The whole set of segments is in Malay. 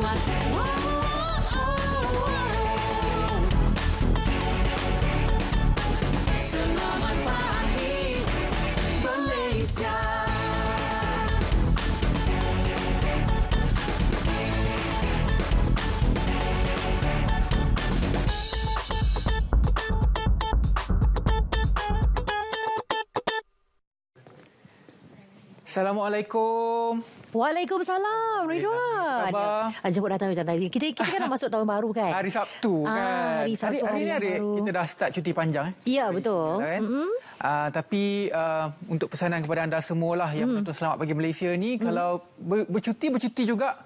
my Assalamualaikum. Waalaikumsalam Ridwan. Eh, apa? Jemput datang macam tadi. Kita kita kan nak masuk tahun baru kan? Hari Sabtu ah, kan. Hari Sabtu. Hari, hari, hari ni hari kita dah start cuti panjang eh. Ya, hari betul. Ini, kan? Mm-hmm. Uh, tapi uh, untuk pesanan kepada anda semua lah yang menonton Selamat Pagi Malaysia ni mm. kalau bercuti bercuti juga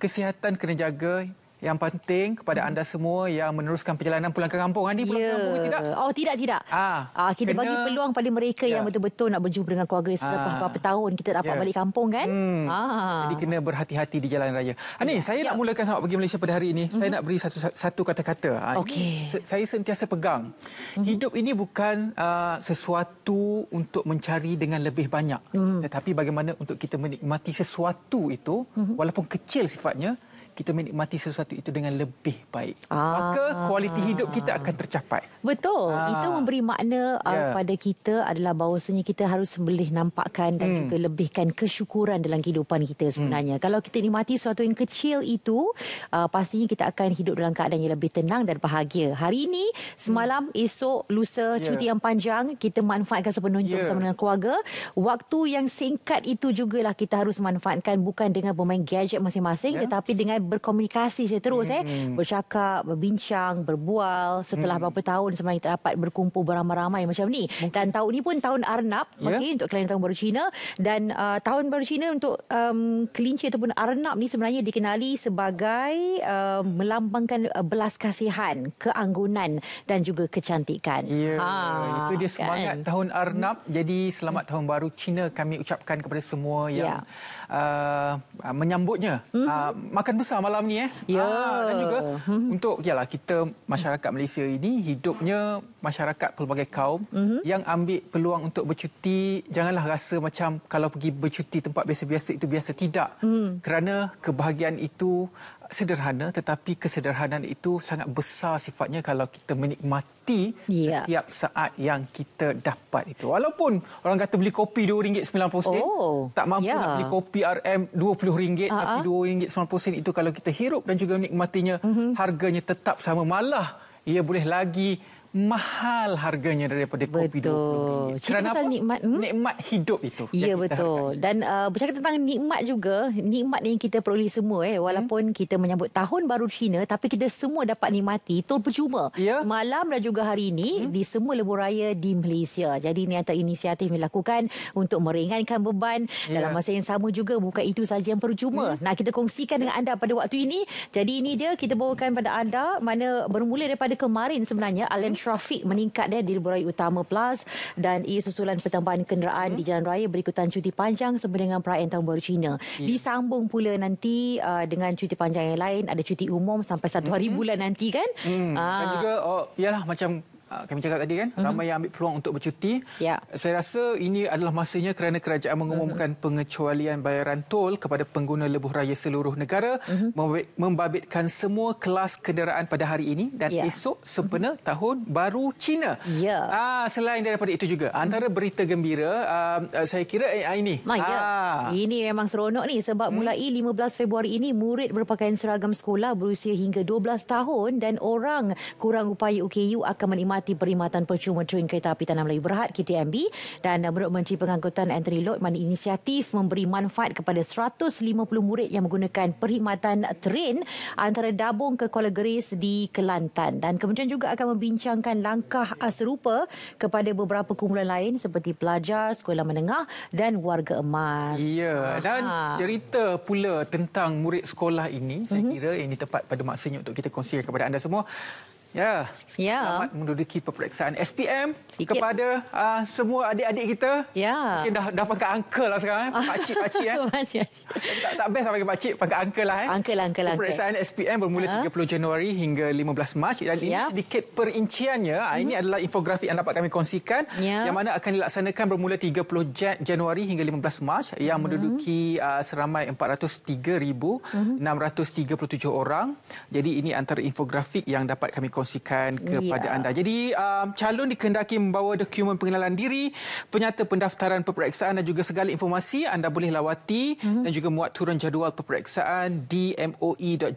kesihatan kena jaga yang penting kepada anda semua yang meneruskan perjalanan pulang ke kampung Andi pulang yeah. ke ya. kampung tidak oh tidak tidak ah, ah kita kena, bagi peluang pada mereka yeah. yang ya. betul-betul nak berjumpa dengan keluarga selepas beberapa ah. tahun kita dapat yeah. balik kampung kan hmm. ah. jadi kena berhati-hati di jalan raya Ani, yeah. saya yeah. nak mulakan sama pergi Malaysia pada hari ini mm-hmm. saya mhm. nak beri satu satu kata-kata ah, okay. saya sentiasa pegang mm-hmm. hidup ini bukan uh, sesuatu untuk mencari dengan lebih banyak mm. tetapi bagaimana untuk kita menikmati sesuatu itu mm-hmm. walaupun kecil sifatnya kita menikmati sesuatu itu dengan lebih baik. Aa. Ah. Maka kualiti hidup kita akan tercapai. Betul. Aa. Ah. Itu memberi makna yeah. uh, ya. pada kita adalah bahawasanya kita harus boleh nampakkan dan hmm. juga lebihkan kesyukuran dalam kehidupan kita sebenarnya. Hmm. Kalau kita nikmati sesuatu yang kecil itu, uh, pastinya kita akan hidup dalam keadaan yang lebih tenang dan bahagia. Hari ini, semalam, hmm. esok, lusa, yeah. cuti yang panjang, kita manfaatkan sepenuhnya yeah. bersama dengan keluarga. Waktu yang singkat itu juga lah kita harus manfaatkan bukan dengan bermain gadget masing-masing yeah. tetapi dengan berkomunikasi saya terus eh bercakap berbincang berbual setelah hmm. berapa tahun sebenarnya tak dapat berkumpul beramai-ramai macam ni okay. dan tahun ni pun tahun arnab yeah. okay, untuk kelainan tahun baru Cina dan uh, tahun baru Cina untuk um, kelinci ataupun arnab ni sebenarnya dikenali sebagai uh, melambangkan uh, belas kasihan keanggunan dan juga kecantikan yeah. ha, itu dia semangat kan? tahun arnab mm-hmm. jadi selamat hmm. tahun baru Cina kami ucapkan kepada semua yang yeah. uh, menyambutnya mm-hmm. uh, makan besar Selasa malam ni eh. Ya. Ah, dan juga hmm. untuk yalah kita masyarakat Malaysia ini hidupnya masyarakat pelbagai kaum mm -hmm. yang ambil peluang untuk bercuti janganlah rasa macam kalau pergi bercuti tempat biasa-biasa itu biasa tidak. Mm. Kerana kebahagiaan itu sederhana tetapi kesederhanaan itu sangat besar sifatnya kalau kita menikmati yeah. setiap saat yang kita dapat itu. Walaupun orang kata beli kopi RM2.90 oh, tak mampu yeah. nak beli kopi RM20 uh-huh. tapi RM2.90 itu kalau kita hirup dan juga menikmatinya uh-huh. harganya tetap sama malah ia boleh lagi mahal harganya daripada betul. kopi 20 ringgit. Kerana apa? Nikmat, hmm? nikmat hidup itu. Ya betul. Harganya. Dan uh, bercakap tentang nikmat juga, nikmat yang kita peroleh semua eh walaupun hmm? kita menyambut tahun baru Cina tapi kita semua dapat nikmati itu percuma. Yeah. Malam dan juga hari ini hmm? di semua lebuh raya di Malaysia. Jadi ini antara inisiatif yang dilakukan untuk meringankan beban yeah. dalam masa yang sama juga bukan itu saja yang percuma. Hmm? Nak kita kongsikan dengan anda pada waktu ini. Jadi ini dia kita bawakan kepada anda mana bermula daripada kemarin sebenarnya Alan hmm trafik meningkat deh di Lebuh Raya Utama Plus dan ia susulan pertambahan kenderaan hmm. di jalan raya berikutan cuti panjang sempena dengan perayaan Tahun Baru Cina. Yeah. Disambung pula nanti uh, dengan cuti panjang yang lain ada cuti umum sampai satu hari hmm. bulan nanti kan. Hmm. Uh, dan juga oh, yalah macam Ah, kami cakap tadi kan mm-hmm. ramai yang ambil peluang untuk bercuti yeah. saya rasa ini adalah masanya kerana kerajaan mengumumkan mm-hmm. pengecualian bayaran tol kepada pengguna lebuh raya seluruh negara mm-hmm. membabitkan semua kelas kenderaan pada hari ini dan yeah. esok sempena mm-hmm. tahun baru Cina yeah. ah selain daripada itu juga mm-hmm. antara mhm. berita gembira ah, ah, saya kira eh, ah, ini Ma, ya. ah. yeah. ini memang seronok ni sebab mm. mulai 15 Februari ini murid berpakaian seragam sekolah berusia hingga 12 tahun dan orang kurang upaya UKU akan menerima menikmati perkhidmatan percuma train kereta api tanah Melayu Berhad KTMB dan menurut Menteri Pengangkutan Anthony Lord mana inisiatif memberi manfaat kepada 150 murid yang menggunakan perkhidmatan train antara Dabung ke Kuala Geris di Kelantan dan kemudian juga akan membincangkan langkah serupa kepada beberapa kumpulan lain seperti pelajar sekolah menengah dan warga emas. Ya dan cerita pula tentang murid sekolah ini saya mm-hmm. kira ini tepat pada masanya untuk kita kongsikan kepada anda semua Ya. Ya. Selamat menduduki peperiksaan SPM Sikit. kepada uh, semua adik-adik kita. Ya. Mungkin dah dah pangkat uncle lah sekarang eh. Pak cik, pak cik eh. tak tak best panggil lah pak cik, pangkat uncle lah eh. Uncle, lah, uncle, lah, uncle. Peperiksaan SPM bermula ha? uh. 30 Januari hingga 15 Mac dan ya. ini sedikit perinciannya. Ah, hmm. Ini adalah infografik yang dapat kami kongsikan ya. yang mana akan dilaksanakan bermula 30 Januari hingga 15 Mac yang hmm. menduduki uh, seramai 403,637 hmm. orang. Jadi ini antara infografik yang dapat kami kongsikan dikongsikan kepada yeah. anda. Jadi um, calon dikendaki membawa dokumen pengenalan diri, penyata pendaftaran peperiksaan dan juga segala informasi anda boleh lawati mm-hmm. dan juga muat turun jadual peperiksaan di moe.gov.my.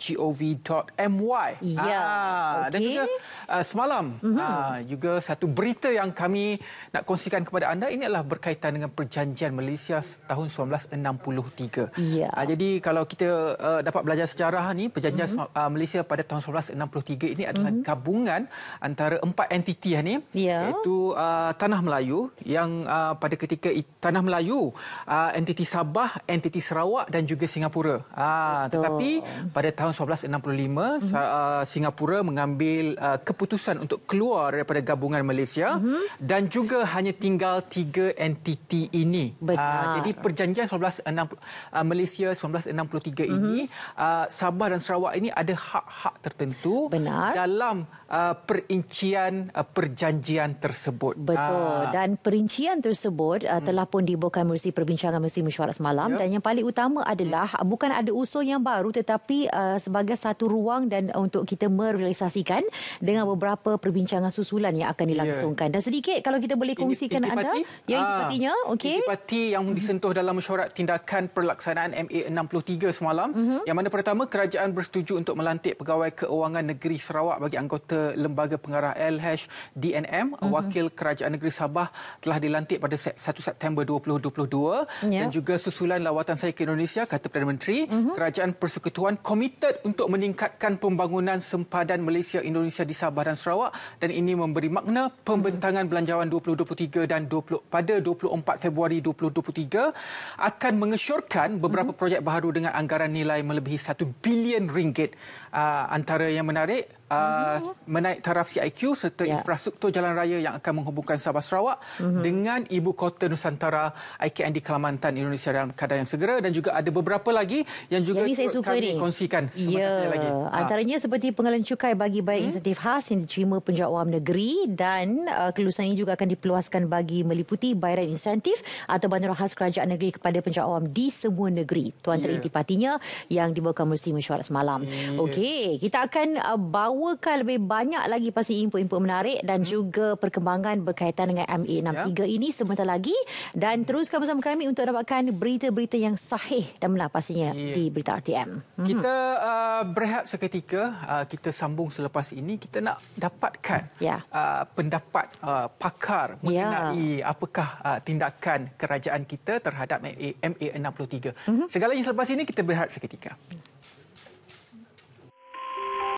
Yeah. Ah, okay. Dan juga uh, semalam mm-hmm. ah, juga satu berita yang kami nak kongsikan kepada anda ini adalah berkaitan dengan perjanjian Malaysia tahun 1963. Yeah. Ah, jadi kalau kita uh, dapat belajar sejarah ni perjanjian mm-hmm. Malaysia pada tahun 1963 ini adalah mm-hmm gabungan antara empat entiti ini ya. iaitu uh, Tanah Melayu yang uh, pada ketika Tanah Melayu uh, entiti Sabah, entiti Sarawak dan juga Singapura. Uh, tetapi pada tahun 1965 mm-hmm. uh, Singapura mengambil uh, keputusan untuk keluar daripada gabungan Malaysia mm-hmm. dan juga hanya tinggal tiga entiti ini. Uh, jadi perjanjian 1960, uh, Malaysia 1963 mm-hmm. ini mhm. uh, Sabah dan Sarawak ini ada hak-hak tertentu Benar. dalam uh, perincian uh, perjanjian tersebut. Betul. Uh, dan perincian tersebut uh, telah hmm. pun dibuka mesti perbincangan mesti mesyuarat semalam yeah. dan yang paling utama adalah yeah. Hmm. bukan ada usul yang baru tetapi uh, sebagai satu ruang dan uh, untuk kita merealisasikan dengan hmm. beberapa perbincangan susulan yang akan ya. dilangsungkan. Yeah. Dan sedikit kalau kita boleh kongsikan Inti, anda ya uh, intipatinya, ah. okey. Intipati yang mhm. disentuh dalam mesyuarat tindakan pelaksanaan MA63 semalam uh-huh. yang mana pertama kerajaan bersetuju untuk melantik pegawai keuangan negeri Sarawak bagi anggota Kota Lembaga Pengarah LH DNM uh-huh. Mhm. Wakil Kerajaan Negeri Sabah telah dilantik pada 1 September 2022 yeah. dan juga susulan lawatan saya ke Indonesia kata Perdana Menteri uh-huh. Kerajaan Persekutuan komited untuk meningkatkan pembangunan sempadan Malaysia Indonesia di Sabah dan Sarawak dan ini memberi makna pembentangan mhm. belanjawan 2023 dan 20, pada 24 Februari 2023 akan mengesyorkan beberapa uh-huh. projek baru dengan anggaran nilai melebihi 1 bilion ringgit uh, antara yang menarik Uh, mm-hmm. menaik taraf CIQ serta yeah. infrastruktur jalan raya yang akan menghubungkan Sabah Sarawak mm-hmm. dengan ibu kota Nusantara IKN di Kelamantan Indonesia dalam keadaan yang segera dan juga ada beberapa lagi yang juga yang saya suka kami ini. kongsikan sebentar yeah. Ya. lagi. Ha. Antaranya seperti pengalaman cukai bagi bayar hmm? insentif khas yang diterima penjawat awam negeri dan uh, kelulusan ini juga akan diperluaskan bagi meliputi bayaran insentif atau bantuan khas kerajaan negeri kepada penjawat awam di semua negeri. Tuan yeah. terintipatinya ya. yang dibawakan mesti mesyuarat semalam. Yeah. Okey, kita akan uh, bawa bawakan lebih banyak lagi pasti info-info menarik dan hmm. juga perkembangan berkaitan dengan MA63 ya. ini sebentar lagi dan teruskan bersama kami untuk dapatkan berita-berita yang sahih dan benar pastinya ya. di Berita RTM. Mhm. Kita uh, berehat seketika, uh, kita sambung selepas ini kita nak dapatkan ya. uh, pendapat uh, pakar ya. mengenai ya. apakah uh, tindakan kerajaan kita terhadap MA63. Uh-huh. Mhm. Segala yang selepas ini kita berehat seketika.